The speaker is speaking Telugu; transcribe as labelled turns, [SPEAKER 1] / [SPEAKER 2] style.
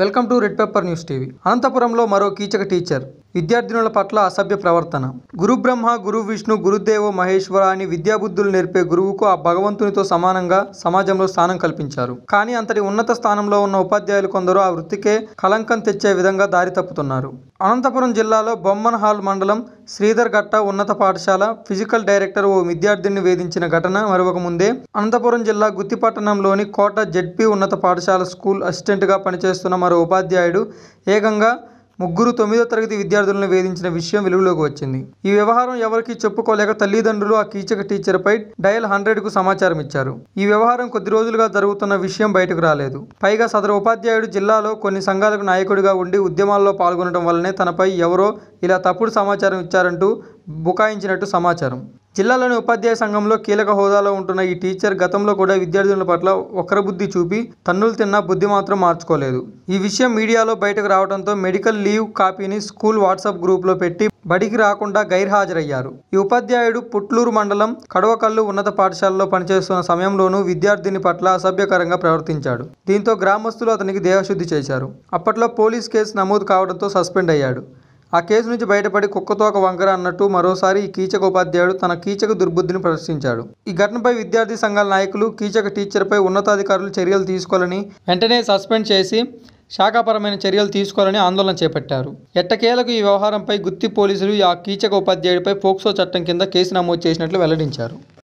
[SPEAKER 1] welcome to red pepper news TV అనంతపురంలో మరో కీచక టీచర్ విద్యార్థినుల పట్ల అసభ్య ప్రవర్తన గురు బ్రహ్మ గురు విష్ణు గురుదేవ మహేశ్వర అని విద్యాబుద్ధులు నేర్పే గురువుకు ఆ భగవంతునితో సమానంగా సమాజంలో స్థానం కల్పించారు కానీ అంతటి ఉన్నత స్థానంలో ఉన్న ఉపాధ్యాయులు కొందరు ఆ వృత్తికే కలంకం తెచ్చే విధంగా దారి తప్పుతున్నారు అనంతపురం జిల్లాలో బొమ్మన్ హాల్ మండలం శ్రీధర్ ఘట్ట ఉన్నత పాఠశాల ఫిజికల్ డైరెక్టర్ ఓ విద్యార్థిని వేధించిన ఘటన మరొక ముందే అనంతపురం జిల్లా గుత్తిపట్టణంలోని కోట జెడ్పీ ఉన్నత పాఠశాల స్కూల్ అసిస్టెంట్గా పనిచేస్తున్న మరో ఉపాధ్యాయుడు ఏకంగా ముగ్గురు తొమ్మిదో తరగతి విద్యార్థులను వేధించిన విషయం వెలుగులోకి వచ్చింది ఈ వ్యవహారం ఎవరికీ చెప్పుకోలేక తల్లిదండ్రులు ఆ కీచక టీచర్పై డయల్ హండ్రెడ్కు సమాచారం ఇచ్చారు ఈ వ్యవహారం కొద్ది రోజులుగా జరుగుతున్న విషయం బయటకు రాలేదు పైగా సదరు ఉపాధ్యాయుడు జిల్లాలో కొన్ని సంఘాలకు నాయకుడిగా ఉండి ఉద్యమాల్లో పాల్గొనడం వల్లనే తనపై ఎవరో ఇలా తప్పుడు సమాచారం ఇచ్చారంటూ బుకాయించినట్టు సమాచారం జిల్లాలోని ఉపాధ్యాయ సంఘంలో కీలక హోదాలో ఉంటున్న ఈ టీచర్ గతంలో కూడా విద్యార్థుల పట్ల బుద్ధి చూపి తన్నులు తిన్న బుద్ధి మాత్రం మార్చుకోలేదు ఈ విషయం మీడియాలో బయటకు రావడంతో మెడికల్ లీవ్ కాపీని స్కూల్ వాట్సాప్ గ్రూప్లో పెట్టి బడికి రాకుండా గైర్హాజరయ్యారు ఈ ఉపాధ్యాయుడు పుట్లూరు మండలం కడవకల్లు ఉన్నత పాఠశాలలో పనిచేస్తున్న సమయంలోనూ విద్యార్థిని పట్ల అసభ్యకరంగా ప్రవర్తించాడు దీంతో గ్రామస్తులు అతనికి దేహశుద్ధి చేశారు అప్పట్లో పోలీస్ కేసు నమోదు కావడంతో సస్పెండ్ అయ్యాడు ఆ కేసు నుంచి బయటపడి కుక్కతోక వంకర అన్నట్టు మరోసారి ఈ కీచక ఉపాధ్యాయుడు తన కీచక దుర్బుద్ధిని ప్రదర్శించాడు ఈ ఘటనపై విద్యార్థి సంఘాల నాయకులు కీచక టీచర్పై ఉన్నతాధికారులు చర్యలు తీసుకోవాలని వెంటనే సస్పెండ్ చేసి శాఖాపరమైన చర్యలు తీసుకోవాలని ఆందోళన చేపట్టారు ఎట్టకేలకు ఈ వ్యవహారంపై గుత్తి పోలీసులు ఆ కీచక ఉపాధ్యాయుడిపై పోక్సో చట్టం కింద కేసు నమోదు చేసినట్లు వెల్లడించారు